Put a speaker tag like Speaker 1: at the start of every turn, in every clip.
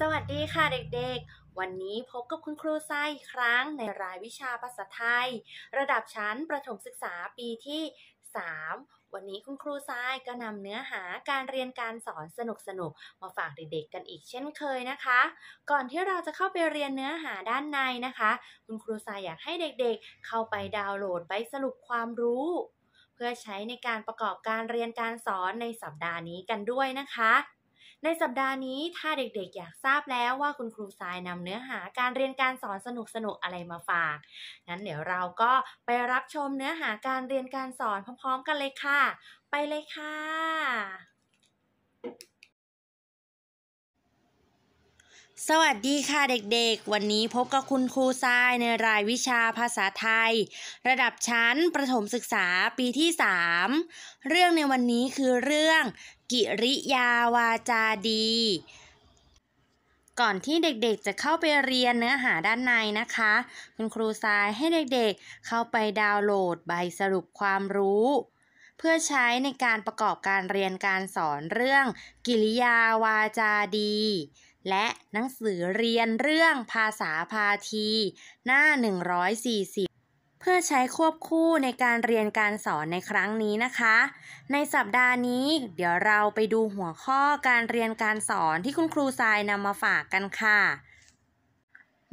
Speaker 1: สวัสดีค่ะเด็กๆ วันนี้พบกับคุณครูไซอีกครั้งในรายวิชาภาษาไทย ระดับชั้นประถมศึกษาปีที่ 3 วันนี้คุณครูไซก็นำเนื้อหาการเรียนการสอนสนุกสนุกมาฝากเด็กๆ กันอีกเช่นเคยนะคะ ก่อนที่เราจะเข้าไปเรียนเนื้อหาด้านในนะคะ คุณครูไซอยากให้เด็กๆ เข้าไปดาวน์โหลดใบสรุปความรู้ เพื่อใช้ในการประกอบการเรียนการสอนในสัปดาห์นี้กันด้วยนะคะในสัปดาห์นี้ถ้าเด็กๆ อยากทราบแล้วว่าคุณครูทรายนำเนื้อหาการเรียนการสอนสนุกๆอะไรมาฝาก งั้นเดี๋ยวเราก็ไปรับชมเนื้อหาการเรียนการสอนพร้อมๆกันเลยค่ะ ไปเลยค่ะ สวัสดีค่ะเด็กๆ วันนี้พบกับคุณครูทรายในรายวิชาภาษาไทย ระดับชั้นประถมศึกษาปีที่3 เรื่องในวันนี้คือเรื่องกิริยาวาจาดี ก่อนที่เด็กๆจะเข้าไปเรียนเนื้อหาด้านในนะคะ คุณครูทรายให้เด็กๆเข้าไปดาวน์โหลดใบสรุปความรู้ เพื่อใช้ในการประกอบการเรียนการสอนเรื่องกิริยาวาจาดี และหนังสือเรียนเรื่องภาษาพาที หน้า 140พื่อใช้ควบคู่ในการเรียนการสอนในครั้งนี้นะคะ ในสัปดาห์นี้ เดี๋ยวเราไปดูหัวข้อการเรียนการสอนที่คุณครูทรายนำมาฝากกันค่ะ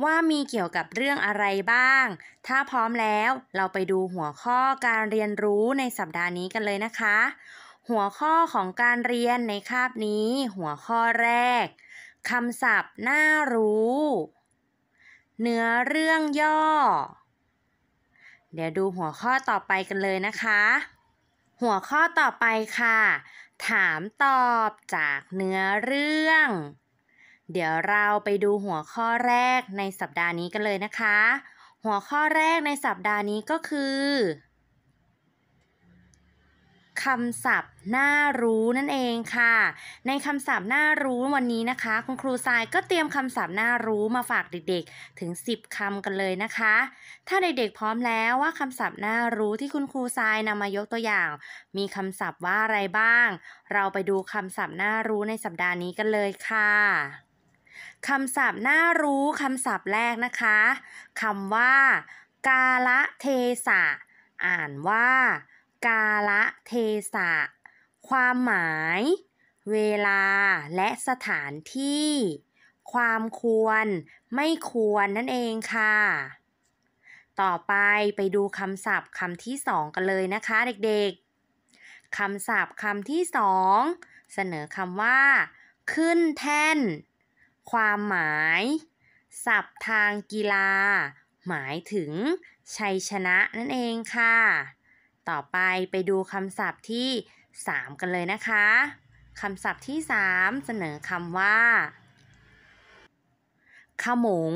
Speaker 1: ว่ามีเกี่ยวกับเรื่องอะไรบ้าง ถ้าพร้อมแล้วเราไปดูหัวข้อการเรียนรู้ในสัปดาห์นี้กันเลยนะคะ หัวข้อของการเรียนในคาบนี้ หัวข้อแรกคำศัพท์น่ารู้ เนื้อเรื่องย่อเดี๋ยวดูหัวข้อต่อไปกันเลยนะคะ หัวข้อต่อไปค่ะ ถามตอบจากเนื้อเรื่อง เดี๋ยวเราไปดูหัวข้อแรกในสัปดาห์นี้กันเลยนะคะ หัวข้อแรกในสัปดาห์นี้ก็คือคำศัพท์น่ารู้นั่นเองค่ะ ในคำศัพท์น่ารู้วันนี้นะคะคุณครูทรายก็เตรียมคำศัพท์น่ารู้มาฝากเด็กๆถึง 10คำกันเลยนะคะ ถ้าเด็กๆพร้อมแล้วว่าคำศัพท์น่ารู้ที่คุณครูทรายนำมายกตัวอย่าง มีคำศัพท์ว่าอะไรบ้าง เราไปดูคำศัพท์น่ารู้ในสัปดาห์นี้กันเลยค่ะ คำศัพท์น่ารู้คำศัพท์แรกนะคะคำว่า กาละเทศะอ่านว่ากาละเทศะความหมาย เวลา และสถานที่ ความควรไม่ควรนั่นเองค่ะ ต่อไปไปดูคำศัพท์คำที่สองกันเลยนะคะเด็กๆ คำศัพท์คำที่สองเสนอคำว่า ขึ้นแท่น ความหมายศัพท์ทางกีฬา หมายถึง ชัยชนะนั่นเองค่ะต่อไปไปดูคำศัพท์ที่ 3 กันเลยนะคะ คำศัพท์ที่ 3 เสนอคำว่า ขมง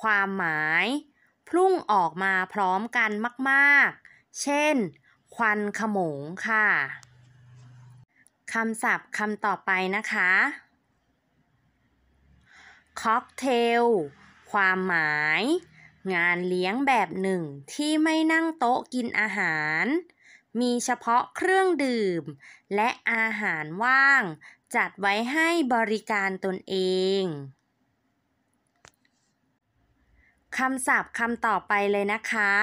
Speaker 1: ความหมายพุ่งออกมาพร้อมกันมาก ๆ เช่น ควันขมงค่ะ คำศัพท์คำต่อไปนะคะ ค็อกเทล ความหมายงานเลี้ยงแบบหนึ่ง ที่ไม่นั่งโต๊ะกินอาหาร มีเฉพาะเครื่องดื่ม และอาหารว่าง จัดไว้ให้บริการตนเอง คำศัพท์คำต่อไปเลยนะคะ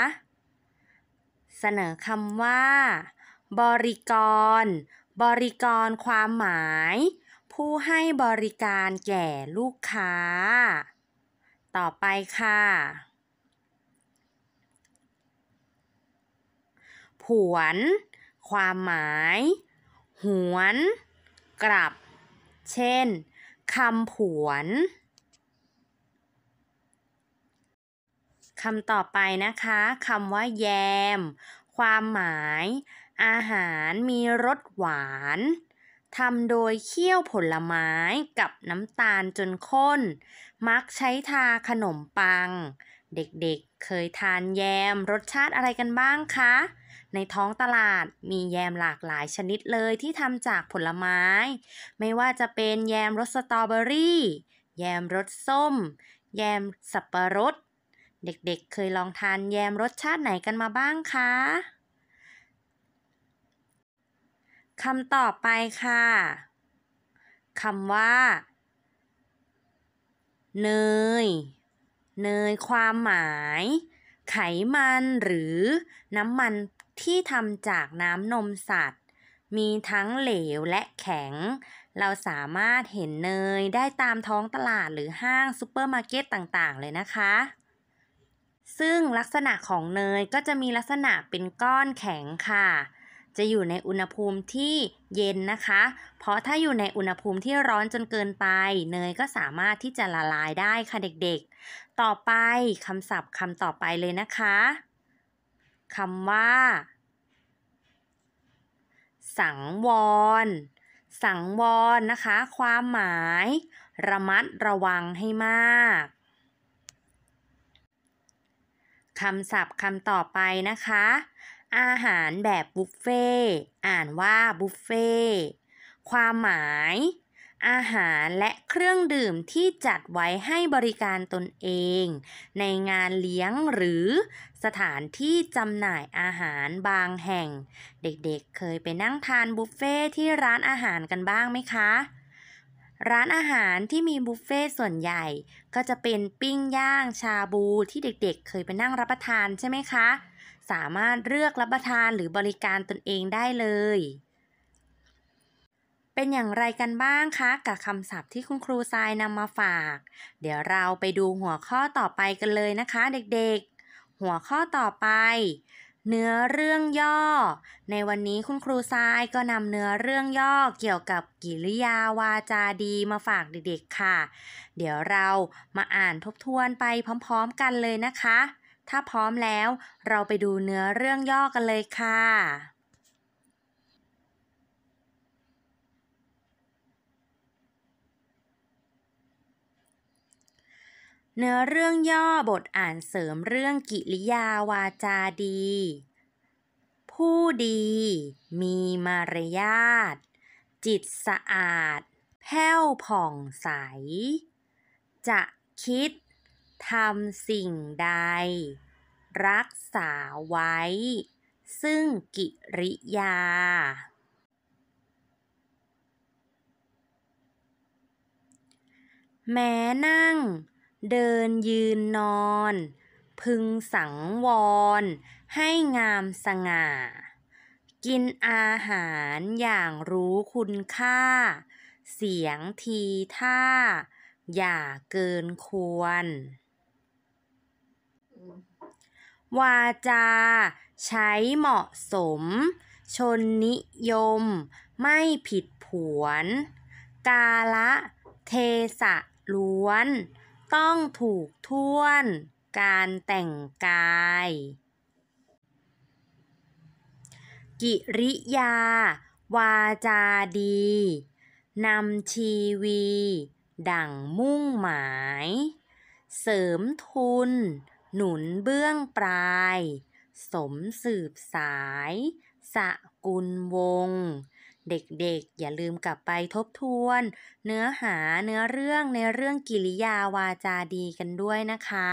Speaker 1: เสนอคำว่า บริกร บริกรความหมาย ผู้ให้บริการแก่ลูกค้า ต่อไปค่ะผวน ความหมาย หวนกลับ เช่นคำผวนคำต่อไปนะคะคำว่าแยม ความหมาย อาหารมีรสหวานทำโดยเคี่ยวผลไม้กับน้ำตาลจนข้น มักใช้ทาขนมปัง เด็กๆเเคยทานแยมรสชาติอะไรกันบ้างคะในท้องตลาดมีแยมหลากหลายชนิดเลยที่ทำจากผลไม้ ไม่ว่าจะเป็นแยมรสสตรอเบอรี่ แยมรสส้ม แยมสับปะรดเด็กๆเเคยลองทานแยมรสชาติไหนกันมาบ้างคะคำต่อไปค่ะคำว่า เนย เนยความหมาย ไขมันหรือน้ำมันที่ทำจากน้ำนมสัตว์มีทั้งเหลวและแข็ง เราสามารถเห็นเนยได้ตามท้องตลาดหรือห้างซูเปอร์มาร์เก็ตต่างๆ เลยนะคะ ซึ่งลักษณะของเนยก็จะมีลักษณะเป็นก้อนแข็งค่ะ จะอยู่ในอุณหภูมิที่เย็นนะคะ เพราะถ้าอยู่ในอุณหภูมิที่ร้อนจนเกินไป เนยก็สามารถที่จะละลายได้ค่ะเด็กๆ ต่อไปคำศัพท์คำต่อไปเลยนะคะคำว่า สังวร สังวรนะคะความหมาย ระมัดระวังให้มากคำศัพท์คำต่อไปนะคะ อาหารแบบบุฟเฟ่อ่านว่าบุฟเฟ่ความหมายอาหารและเครื่องดื่มที่จัดไว้ให้บริการตนเอง ในงานเลี้ยงหรือสถานที่จำหน่ายอาหารบางแห่ง เด็กๆเเคยไปนั่งทานบุฟเฟ่ที่ร้านอาหารกันบ้างไหมคะ ร้านอาหารที่มีบุฟเฟ่ส่วนใหญ่ ก็จะเป็นปิ้งย่าง ชาบูที่เด็กๆเเคยไปนั่งรับประทานใช่ไหมคะ สามารถเลือกรับประทานหรือบริการตนเองได้เลยเป็นอย่างไรกันบ้างคะ กับคำศัพท์ที่คุณครูทรายนำมาฝาก เดี๋ยวเราไปดูหัวข้อต่อไปกันเลยนะคะ เด็กๆ หัวข้อต่อไป เนื้อเรื่องย่อ ในวันนี้คุณครูทรายก็นำเนื้อเรื่องย่อเกี่ยวกับกิริยาวาจาดีมาฝากเด็กๆค่ะ เดี๋ยวเรามาอ่านทบทวนไปพร้อมๆ กันเลยนะคะ ถ้าพร้อมแล้วเราไปดูเนื้อเรื่องย่อกันเลยค่ะเนื้อเรื่องย่อบทอ่านเสริมเรื่องกิริยาวาจาดี ผู้ดีมีมารยาท จิตสะอาดแผ้วผ่องใส จะคิดทำสิ่งใด รักษาไว้ ซึ่งกิริยา แม้นั่งเดินยืนนอน พึงสังวรให้งามสง่า กินอาหารอย่างรู้คุณค่า เสียงทีท่า อย่าเกินควร วาจาใช้เหมาะสม ชนนิยมไม่ผิดผวนกาละเทสะล้วนต้องถูกท่วนการแต่งกาย กิริยาวาจาดี นำชีวี ดั่งมุ่งหมาย เสริมทุน หนุนเบื้องปลาย สมสืบสาย สะกุลวงศเด็กๆ อย่าลืมกลับไปทบทวน เนื้อหาเนื้อเรื่องในเรื่องกิริยาวาจาดีกันด้วยนะคะ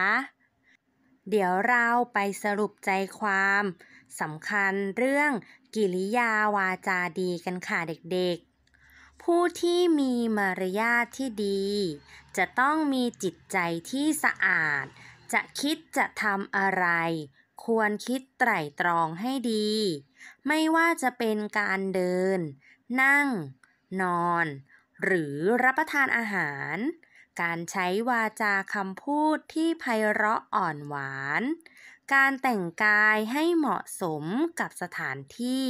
Speaker 1: เดี๋ยวเราไปสรุปใจความสำคัญเรื่องกิริยาวาจาดีกันค่ะเด็กๆ ผู้ที่มีมารยาทที่ดี จะต้องมีจิตใจที่สะอาดจะคิดจะทำอะไรควรคิดไตร่ตรองให้ดี ไม่ว่าจะเป็นการเดิน นั่ง นอน หรือรับประทานอาหาร การใช้วาจาคำพูดที่ไพเราะอ่อนหวาน การแต่งกายให้เหมาะสมกับสถานที่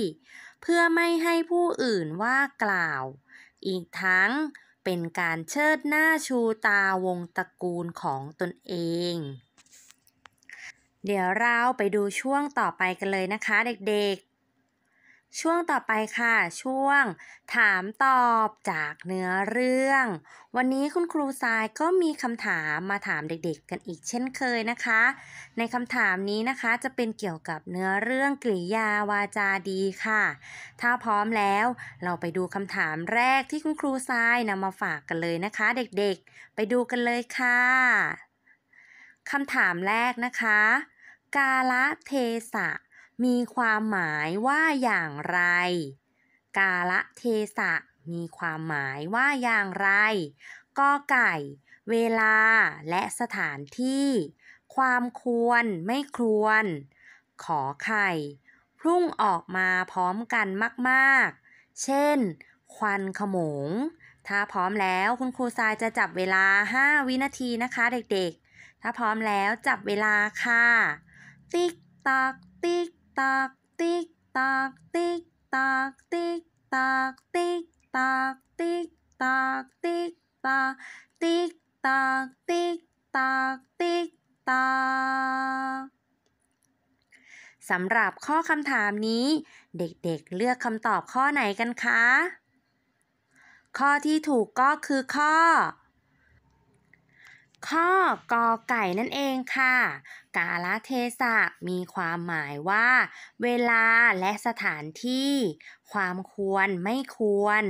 Speaker 1: เพื่อไม่ให้ผู้อื่นว่ากล่าว อีกทั้งเป็นการเชิดหน้าชูตาวงตระกูลของตนเองเดี๋ยวเราไปดูช่วงต่อไปกันเลยนะคะเด็กๆ ช่วงต่อไปค่ะ ช่วง ถามตอบจากเนื้อเรื่อง วันนี้คุณครูทรายก็มีคำถามมาถามเด็กๆกันอีกเช่นเคยนะคะ ในคำถามนี้นะคะ จะเป็นเกี่ยวกับเนื้อเรื่องกริยาวาจาดีค่ะ ถ้าพร้อมแล้ว เราไปดูคำถามแรกที่คุณครูทรายนำมาฝากกันเลยนะคะเด็กๆ ไปดูกันเลยค่ะคำถามแรกนะคะกาละเทศะมีความหมายว่าอย่างไร กาละเทศะมีความหมายว่าอย่างไร ก็ไก่ เวลา และสถานที่ ความควรไม่ควร ขอไข่ พรุ่งออกมาพร้อมกันมากๆ เช่น ควันขโมง ถ้าพร้อมแล้วคุณครูทรายจะจับเวลา 5 วินาทีนะคะเด็กๆ ถ้าพร้อมแล้วจับเวลาค่
Speaker 2: ะติ๊กตักติ๊กตักติ๊กตักติ๊กตักติ๊กตักติ๊กตักติ๊กตักติ๊กตักติ๊กตักติ๊กตักติ๊กตั
Speaker 1: กสำหรับข้อคำถามนี้ เด็กๆ เลือกคำตอบข้อไหนกันคะ ข้อที่ถูกก็คือข้อข้อกอไก่นั่นเองค่ะ กาลเทศะมีความหมายว่าเวลาและสถานที่ความควรไม่ควร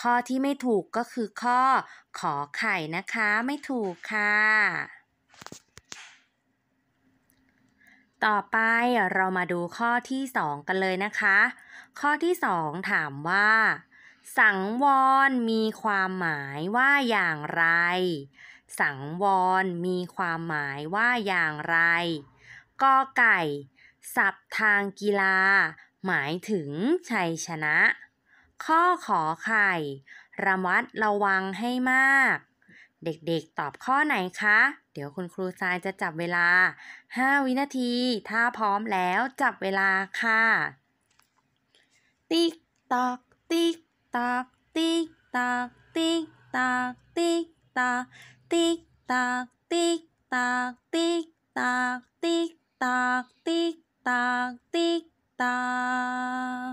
Speaker 1: ข้อที่ไม่ถูกก็คือข้อขอไข่นะคะไม่ถูกค่ะ ต่อไปเรามาดูข้อที่สองกันเลยนะคะ ข้อที่สองถามว่า สังวรมีความหมายว่าอย่างไรสังวรมีความหมายว่าอย่างไรกอไก่ สับทางกีฬา หมายถึงชัยชนะ ข้อขอไข่ ระมัดระวังให้มาก เด็กๆตอบข้อไหนคะ เดี๋ยวคุณครูทรายจะจับเวลา 5 วินาที ถ้าพร้อมแล้วจับเวลาค่ะ ต
Speaker 2: ิ๊กตอกติ๊กตอกติ๊กตอกติ๊กตอกติ๊กตอกติ๊กตากติ๊กตากติ๊กตากติ๊กตากติ๊กตากติ๊กตาก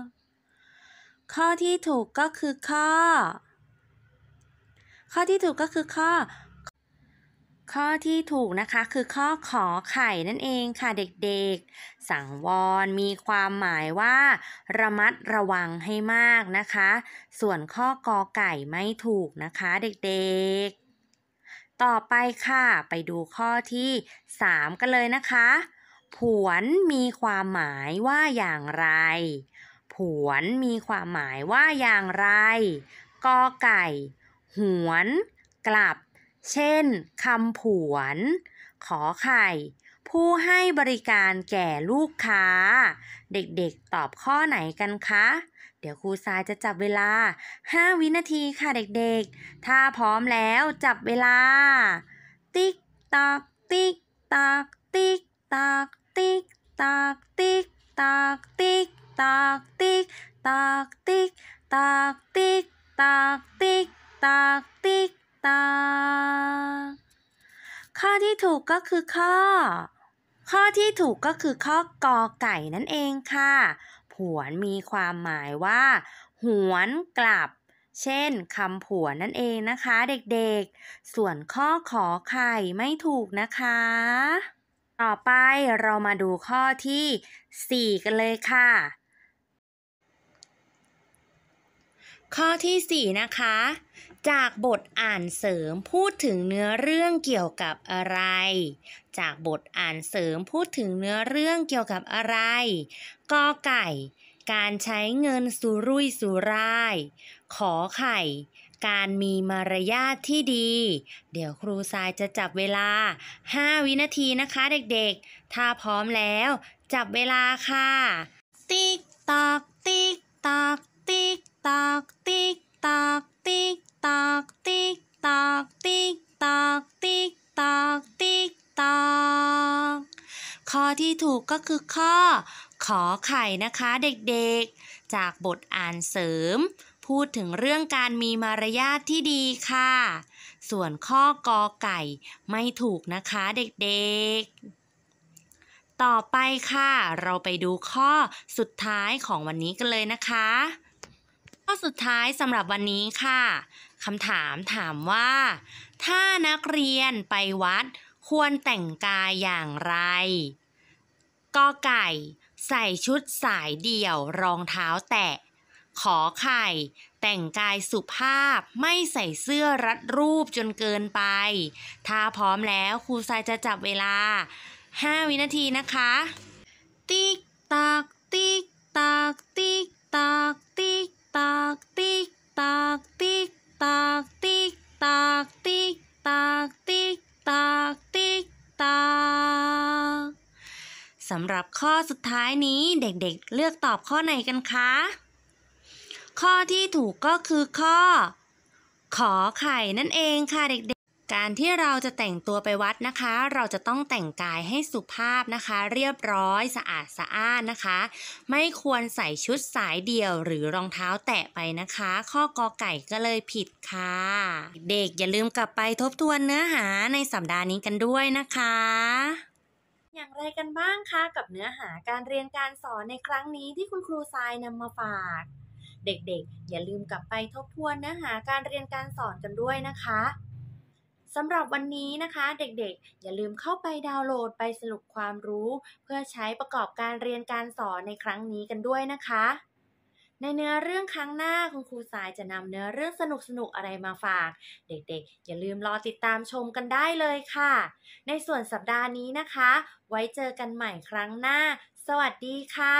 Speaker 2: ข้อที่ถูกก็คือข้อ ข้อที่ถู
Speaker 1: กก็คือข้อ ข้อที่ถูกนะคะคือข้อขอไข่นั่นเองค่ะเด็ก ๆ สังวรมีความหมายว่าระมัดระวังให้มากนะคะ ส่วนข้อกอไก่ไม่ถูกนะคะเด็ก ๆต่อไปค่ะไปดูข้อที่ 3 กันเลยนะคะ ผวนมีความหมายว่าอย่างไรผวนมีความหมายว่าอย่างไรกอไก่ หวน กลับ เช่นคำผวน ขอไข่ผู้ให้บริการแก่ลูกค้า เด็กๆ ตอบข้อไหนกันคะ เดี๋ยวครูสายจะจับเวลา 5 วินาทีค่ะเด็กๆ ถ้าพร้อมแล้
Speaker 2: วจับเวลา ติ๊กตอก ติ๊กตอกติ๊กตอกติ๊กตอกติ๊กตอกติ๊กตอกติ๊กตอกติ๊กตอกติ๊กตอกติ๊กตอกติ๊กตอกข้อที่ถูกก็คือข้อข
Speaker 1: ้อที่ถูกก็คือข้อกอไก่นั่นเองค่ะ ผวนมีความหมายว่า หวนกลับ เช่นคำผวนนั่นเองนะคะเด็กๆ ส่วนข้อขอไข่ไม่ถูกนะคะ ต่อไปเรามาดูข้อที่ 4 กันเลยค่ะ ข้อที่ 4 นะคะจากบทอ่านเสริมพูดถึงเนื้อเรื่องเกี่ยวกับอะไร จากบทอ่านเสริมพูดถึงเนื้อเรื่องเกี่ยวกับอะไรกอไก่ การใช้เงินสุรุ่ยสุร่าย ขอไข่ การมีมารยาทที่ดี เดี๋ยวครูทรายจะจับเวลา 5 วินาทีนะคะเด็กๆ ถ้าพร้อมแล้วจับเวลาค่ะ
Speaker 2: ติ๊กตอกติ๊กตอกติ๊กตอกติ๊กตักติ๊กตักติ๊กตักติ๊กตักติ๊กตักติ๊กตัก
Speaker 1: ข้อที่ถูกก็คือข้อขอไข่นะคะ เด็กๆ จากบทอ่านเสริม พูดถึงเรื่องการมีมารยาทที่ดีค่ะ ส่วนข้อกอไก่ไม่ถูกนะคะเด็กๆ ต่อไปค่ะ เราไปดูข้อสุดท้ายของวันนี้กันเลยนะคะข้อสุดท้ายสำหรับวันนี้ค่ะ คำถามถามว่า ถ้านักเรียนไปวัด ควรแต่งกายอย่างไรกอไก่ใส่ชุดสายเดี่ยวรองเท้าแตะ ขอไข่แต่งกายสุภาพไม่ใส่เสื้อรัดรูปจนเกินไป ถ้าพร้อมแล้วครูรายจะจับเวลา 5 วินาท
Speaker 2: ีนะคะ ติ๊กตักติ๊กตักติ๊กตักติ๊กตากติ๊กตากติ๊กตากติ๊กตากติ๊กตากติ๊กตากติ๊กตาก
Speaker 1: สำหรับข้อสุดท้ายนี้เด็กๆเลือกตอบข้อไหนกันคะข้อที่ถูกก็คือข้อ ขอไข่นั่นเองค่ะเด็กๆการที่เราจะแต่งตัวไปวัดนะคะ เราจะต้องแต่งกายให้สุภาพนะคะ เรียบร้อยสะอาดสะอ้านนะคะ ไม่ควรใส่ชุดสายเดี่ยวหรือรองเท้าแตะไปนะคะ ข้อกอไก่ก็เลยผิดค่ะ เด็กอย่าลืมกลับไปทบทวนเนื้อหาในสัปดาห์นี้กันด้วยนะคะ อย่างไรกันบ้างคะกับเนื้อหาการเรียนการสอนในครั้งนี้ที่คุณครูทรายนำมาฝาก เด็ก ๆ อย่าลืมกลับไปทบทวนเนื้อหาการเรียนการสอนกันด้วยนะคะสำหรับวันนี้นะคะเด็กๆ อย่าลืมเข้าไปดาวน์โหลดไปสรุปความรู้ เพื่อใช้ประกอบการเรียนการสอนในครั้งนี้กันด้วยนะคะ ในเนื้อเรื่องครั้งหน้าคุณครูสายจะนำเนื้อเรื่องสนุกสนุกอะไรมาฝาก เด็ก ๆ อย่าลืมรอติดตามชมกันได้เลยค่ะ ในส่วนสัปดาห์นี้นะคะ ไว้เจอกันใหม่ครั้งหน้า สวัสดีค่ะ